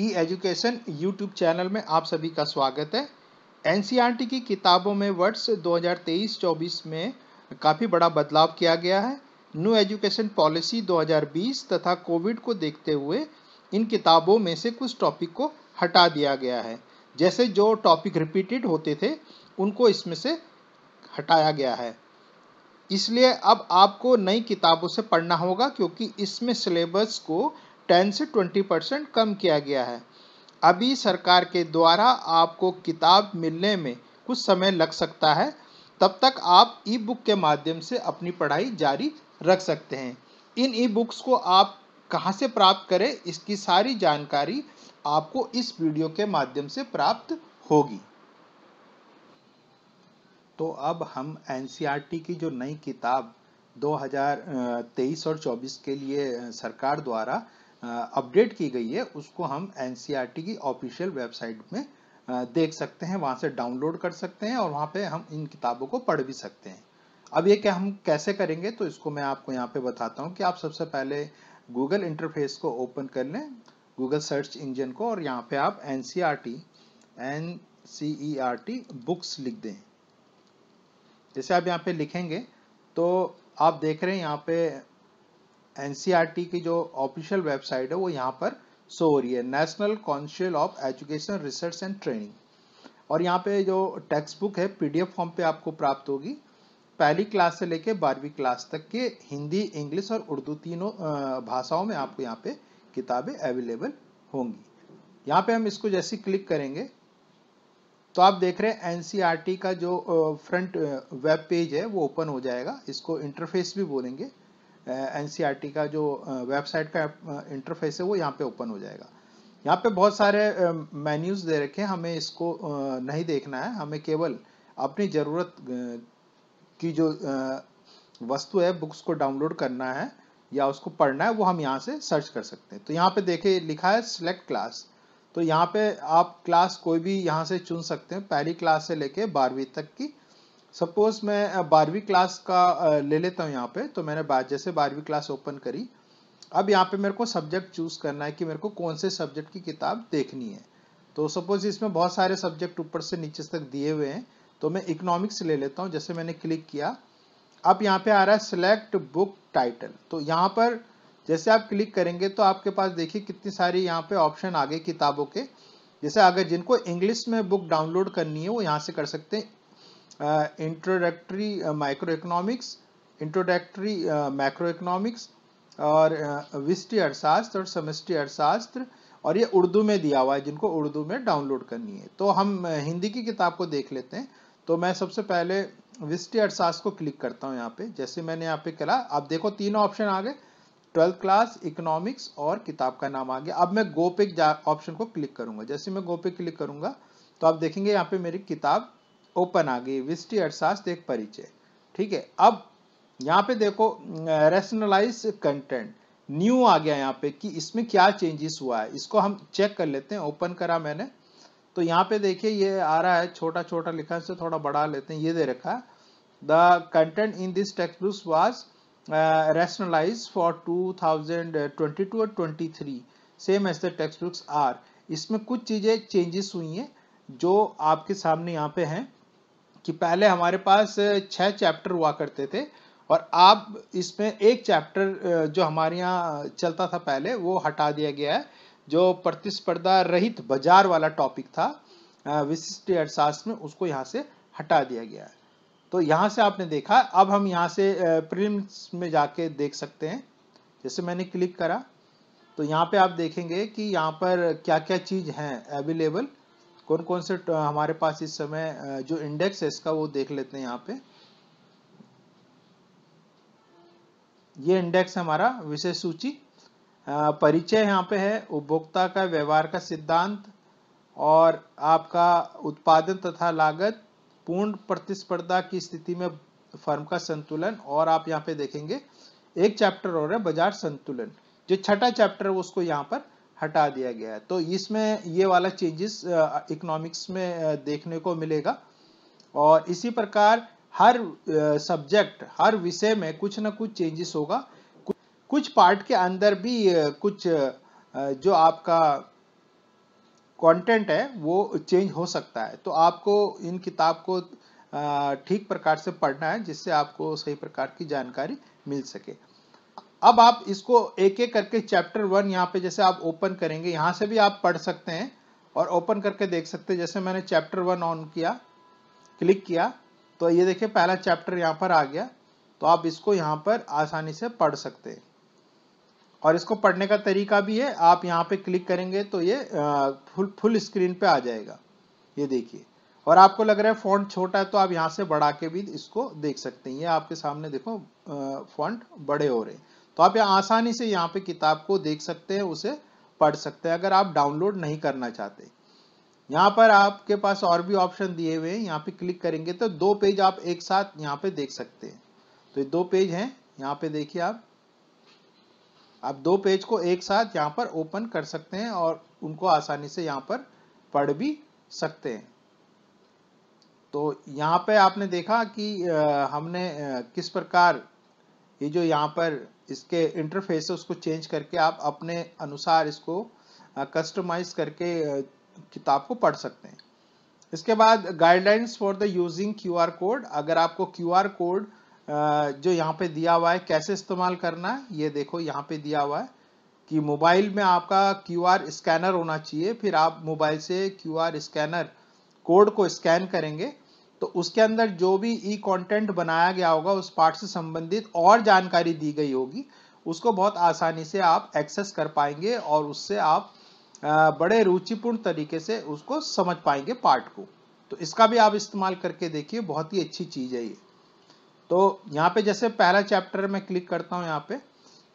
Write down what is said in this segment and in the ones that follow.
ई education YouTube channel में आप सभी का स्वागत है एन e की किताबों में वर्ष 2023-24 में काफ़ी बड़ा बदलाव किया गया है न्यू एजुकेशन पॉलिसी 2020 तथा कोविड को देखते हुए इन किताबों में से कुछ टॉपिक को हटा दिया गया है जैसे जो टॉपिक रिपीटेड होते थे उनको इसमें से हटाया गया है इसलिए अब आपको नई किताबों से पढ़ना होगा क्योंकि इसमें सिलेबस को 10 से 20 परसेंट कम किया गया है अभी सरकार के द्वारा आपको किताब मिलने में कुछ समय लग सकता है तब तक आप ई बुक के माध्यम से अपनी पढ़ाई जारी रख सकते हैं इन ई बुक्स को आप कहाँ से प्राप्त करें इसकी सारी जानकारी आपको इस वीडियो के माध्यम से प्राप्त होगी तो अब हम एन e की जो नई किताब 2023 और 24 के लिए सरकार द्वारा अपडेट की गई है उसको हम एन e की ऑफिशियल वेबसाइट में देख सकते हैं वहाँ से डाउनलोड कर सकते हैं और वहाँ पे हम इन किताबों को पढ़ भी सकते हैं अब ये क्या हम कैसे करेंगे तो इसको मैं आपको यहाँ पे बताता हूँ कि आप सबसे पहले गूगल इंटरफेस को ओपन कर लें गूगल सर्च इंजन को और यहाँ पे आप N C R T N C E R T books लिख दें जैसे आप यहाँ पे लिखेंगे तो आप देख रहे हैं यहाँ पे एनसीईआरटी की जो ऑफिशियल वेबसाइट है वो यहाँ पर सो हो रही है National Council of Education Research and Training और यहाँ पे जो टेक्स्ट बुक है पीडीएफ फॉर्म पे आपको प्राप्त होगी पहली क्लास से लेके बारहवीं क्लास तक के हिंदी इंग्लिश और उर्दू तीनों भाषाओं में आपको यहाँ पे किताबें अवेलेबल होंगी यहाँ पे हम इसको जैसे क्लिक करेंगे तो आप देख रहे हैं एनसीईआरटी का जो फ्रंट वेब पेज है वो ओपन हो जाएगा इसको इंटरफेस भी बोलेंगे एन e का जो वेबसाइट का इंटरफेस है वो यहाँ पे ओपन हो जाएगा यहाँ पे बहुत सारे मेन्यूज़ दे रखे हैं हमें इसको नहीं देखना है हमें केवल अपनी ज़रूरत की जो वस्तु है बुक्स को डाउनलोड करना है या उसको पढ़ना है वो हम यहाँ से सर्च कर सकते हैं तो यहाँ पे देखे लिखा है सिलेक्ट क्लास तो यहाँ पे आप क्लास कोई भी यहाँ से चुन सकते हैं पहली क्लास से लेके बारहवीं तक की सपोज मैं बारहवीं क्लास का ले लेता हूँ यहाँ पे तो मैंने जैसे बारहवीं क्लास ओपन करी अब यहाँ पे मेरे को सब्जेक्ट चूज करना है कि मेरे को कौन से सब्जेक्ट की किताब देखनी है तो सपोज इसमें बहुत सारे सब्जेक्ट ऊपर से नीचे तक दिए हुए हैं तो मैं इकोनॉमिक्स ले लेता हूँ जैसे मैंने क्लिक किया अब यहाँ पे आ रहा है सिलेक्ट बुक टाइटल तो यहाँ पर जैसे आप क्लिक करेंगे तो आपके पास देखिए कितनी सारी यहाँ पे ऑप्शन आ गए किताबों के जैसे अगर जिनको इंग्लिश में बुक डाउनलोड करनी है वो यहाँ से कर सकते हैं introductory micro economics introductory micro economics और uh, विष्टि अर्थशास्त्र और समष्टि अर्थशास्त्र और ये उर्दू में दिया हुआ है जिनको उर्दू में डाउनलोड करनी है तो हम uh, हिंदी की किताब को देख लेते हैं तो मैं सबसे पहले विष्टि अर्थशास्त्र को क्लिक करता हूँ यहाँ पे जैसे मैंने यहाँ पे करा आप देखो तीन ऑप्शन आ गए ट्वेल्थ क्लास इकोनॉमिक्स और किताब का नाम आ गया अब मैं गोपिक ऑप्शन को क्लिक करूंगा जैसे मैं गोपिक क्लिक करूंगा तो आप देखेंगे यहाँ पे मेरी किताब ओपन आ गई विष्टि अर्थशास्त्र एक परिचय ठीक है अब यहाँ पे देखो रेशनलाइज कंटेंट न्यू आ गया यहाँ पे कि इसमें क्या चेंजेस हुआ है इसको हम चेक कर लेते हैं ओपन करा मैंने तो यहाँ पे देखिए ये आ रहा है छोटा छोटा लिखा से थोड़ा बढ़ा लेते हैं ये दे रखा है the content in this text books was rationalise for 2022 और twenty three same as the text books are इसमें कुछ चीज़ें चेंजेस हुई हैं जो आपके सामने यहाँ पे हैं कि पहले हमारे पास छः चैप्टर हुआ करते थे और आप इसमें एक चैप्टर जो हमारे यहाँ चलता था पहले वो हटा दिया गया है जो प्रतिस्पर्धा रहित बाजार वाला टॉपिक था विशिष्ट अर्थशास्त्र में उसको यहाँ से हटा दिया गया है तो यहाँ से आपने देखा अब हम यहाँ से प्रिलिम्स में जाके देख सकते हैं जैसे मैंने क्लिक करा तो यहाँ पे आप देखेंगे कि यहाँ पर क्या क्या चीज़ हैं अवेलेबल कौन कौन से हमारे पास इस समय जो इंडेक्स है इसका वो देख लेते हैं यहाँ पे ये इंडेक्स हमारा विशेष सूची परिचय यहाँ पे है उपभोक्ता का व्यवहार का सिद्धांत और आपका उत्पादन तथा लागत पूर्ण प्रतिस्पर्धा की स्थिति में फर्म का संतुलन और आप यहाँ पे देखेंगे एक चैप्टर और है बाजार संतुलन जो छठा चैप्टर है उसको यहाँ पर हटा दिया गया है तो इसमें ये वाला चेंजेस इकोनॉमिक्स में देखने को मिलेगा और इसी प्रकार हर सब्जेक्ट हर विषय में कुछ ना कुछ चेंजेस होगा कुछ पार्ट के अंदर भी कुछ जो आपका कंटेंट है वो चेंज हो सकता है तो आपको इन किताब को ठीक प्रकार से पढ़ना है जिससे आपको सही प्रकार की जानकारी मिल सके अब आप इसको एक एक करके चैप्टर वन यहाँ पे जैसे आप ओपन करेंगे यहाँ से भी आप पढ़ सकते हैं और ओपन करके देख सकते हैं जैसे मैंने चैप्टर वन ऑन किया क्लिक किया तो ये देखिए पहला चैप्टर यहाँ पर आ गया तो आप इसको यहाँ पर आसानी से पढ़ सकते हैं और इसको पढ़ने का तरीका भी है आप यहाँ पे क्लिक करेंगे तो ये फुल फुल स्क्रीन पे आ जाएगा ये देखिए और आपको लग रहा है फॉन्ट छोटा है तो आप यहाँ से बढ़ा के भी इसको देख सकते हैं ये आपके सामने देखो फॉन्ट बड़े हो रहे हैं तो आप यहाँ आसानी से यहाँ पे किताब को देख सकते हैं उसे पढ़ सकते हैं अगर आप डाउनलोड नहीं करना चाहते यहाँ पर आपके पास और भी ऑप्शन दिए हुए हैं यहाँ पे क्लिक करेंगे तो दो पेज आप एक साथ यहाँ पे देख सकते हैं तो ये दो पेज हैं यहाँ पे देखिए आप आप दो पेज को एक साथ यहाँ पर ओपन कर सकते हैं और उनको आसानी से यहाँ पर पढ़ भी सकते हैं तो यहाँ पे आपने देखा कि हमने किस प्रकार ये जो यहाँ पर इसके इंटरफेस है उसको चेंज करके आप अपने अनुसार इसको कस्टमाइज करके किताब को पढ़ सकते हैं इसके बाद guidelines for the using QR code अगर आपको क्यूआर कोड जो यहाँ पे दिया हुआ है कैसे इस्तेमाल करना है ये देखो यहाँ पे दिया हुआ है कि मोबाइल में आपका क्यूआर स्कैनर होना चाहिए फिर आप मोबाइल से क्यूआर स्कैनर कोड को स्कैन करेंगे तो उसके अंदर जो भी ई कंटेंट बनाया गया होगा उस पार्ट से संबंधित और जानकारी दी गई होगी उसको बहुत आसानी से आप एक्सेस कर पाएंगे और उससे आप बड़े रुचिपूर्ण तरीके से उसको समझ पाएंगे पार्ट को तो इसका भी आप इस्तेमाल करके देखिए बहुत ही अच्छी चीज़ है ये तो यहाँ पे जैसे पहला चैप्टर में क्लिक करता हूँ यहाँ पे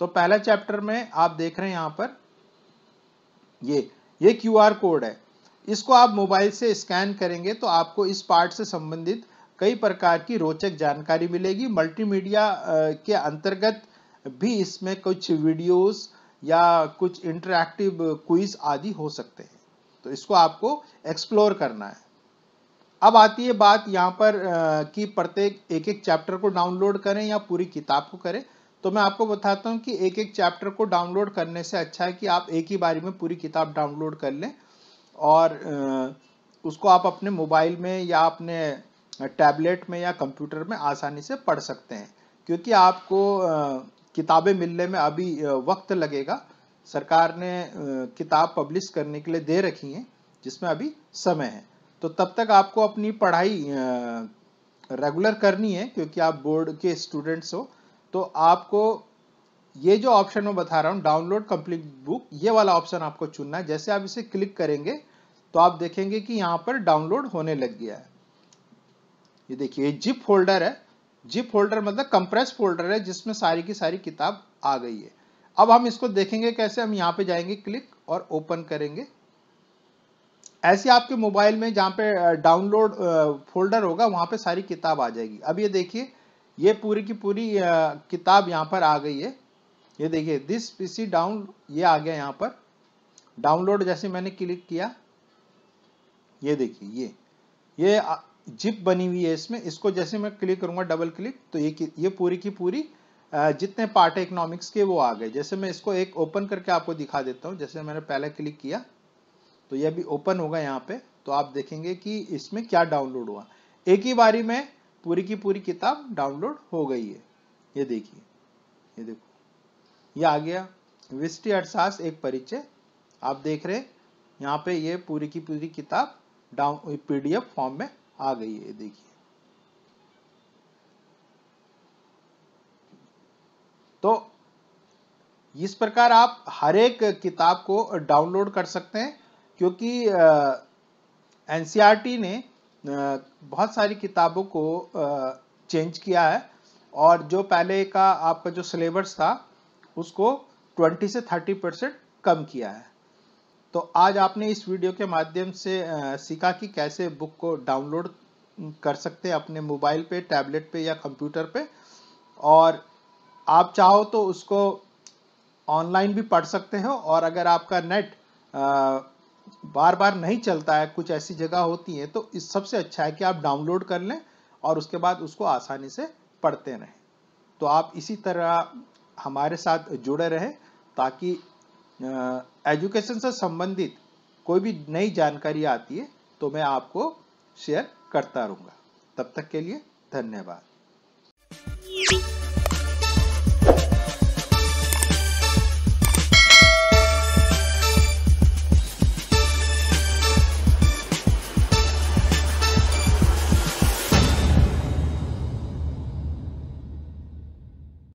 तो पहला चैप्टर में आप देख रहे हैं यहाँ पर ये ये क्यू कोड है इसको आप मोबाइल से स्कैन करेंगे तो आपको इस पार्ट से संबंधित कई प्रकार की रोचक जानकारी मिलेगी मल्टीमीडिया के अंतर्गत भी इसमें कुछ वीडियोस या कुछ इंटरैक्टिव क्विज आदि हो सकते हैं तो इसको आपको एक्सप्लोर करना है अब आती है बात यहाँ पर कि प्रत्येक एक एक चैप्टर को डाउनलोड करें या पूरी किताब को करें तो मैं आपको बताता हूँ कि एक एक चैप्टर को डाउनलोड करने से अच्छा है कि आप एक ही बारी में पूरी किताब डाउनलोड कर लें और उसको आप अपने मोबाइल में या अपने टैबलेट में या कंप्यूटर में आसानी से पढ़ सकते हैं क्योंकि आपको किताबें मिलने में अभी वक्त लगेगा सरकार ने किताब पब्लिश करने के लिए दे रखी है जिसमें अभी समय है तो तब तक आपको अपनी पढ़ाई रेगुलर करनी है क्योंकि आप बोर्ड के स्टूडेंट्स हो तो आपको ये जो ऑप्शन मैं बता रहा हूँ डाउनलोड कंप्लीट बुक ये वाला ऑप्शन आपको चुनना है जैसे आप इसे क्लिक करेंगे तो आप देखेंगे कि यहाँ पर डाउनलोड होने लग गया है ये देखिए जिप फोल्डर है जिप फोल्डर मतलब कंप्रेस फोल्डर है जिसमें सारी की सारी किताब आ गई है अब हम इसको देखेंगे कैसे हम यहाँ पे जाएंगे क्लिक और ओपन करेंगे ऐसे आपके मोबाइल में जहाँ पे डाउनलोड फोल्डर होगा वहाँ पे सारी किताब आ जाएगी अब ये देखिए ये पूरी की पूरी किताब यहाँ पर आ गई है ये देखिए दिस पीसी डाउन ये आ गया यहाँ पर डाउनलोड जैसे मैंने क्लिक किया ये देखिए ये ये जिप बनी हुई है इसमें इसको जैसे मैं क्लिक करूंगा डबल क्लिक तो ये ये पूरी की पूरी जितने पार्ट है इकोनॉमिक्स के वो आ गए जैसे मैं इसको एक ओपन करके आपको दिखा देता हूँ जैसे मैंने पहले क्लिक किया तो ये अभी ओपन होगा यहाँ पे तो आप देखेंगे कि इसमें क्या डाउनलोड हुआ एक ही बारी में पूरी की पूरी किताब डाउनलोड हो गई है ये देखिए ये देखो ये आ गया विष्टि अर्थशास्त्र एक परिचय आप देख रहे यहाँ पे ये पूरी की पूरी किताब डाउन पीडीएफ फॉर्म में आ गई है देखिए तो इस प्रकार आप हर एक किताब को डाउनलोड कर सकते हैं क्योंकि एनसीईआरटी ने बहुत सारी किताबों को चेंज किया है और जो पहले का आपका जो सिलेबस था उसको 20 से 30 परसेंट कम किया है तो आज आपने इस वीडियो के माध्यम से सीखा कि कैसे बुक को डाउनलोड कर सकते हैं अपने मोबाइल पे टैबलेट पे या कंप्यूटर पे और आप चाहो तो उसको ऑनलाइन भी पढ़ सकते हो और अगर आपका नेट बार बार नहीं चलता है कुछ ऐसी जगह होती है तो इस सबसे अच्छा है कि आप डाउनलोड कर लें और उसके बाद उसको आसानी से पढ़ते रहें तो आप इसी तरह हमारे साथ जुड़े रहे ताकि एजुकेशन से संबंधित कोई भी नई जानकारी आती है तो मैं आपको शेयर करता रहूंगा तब तक के लिए धन्यवाद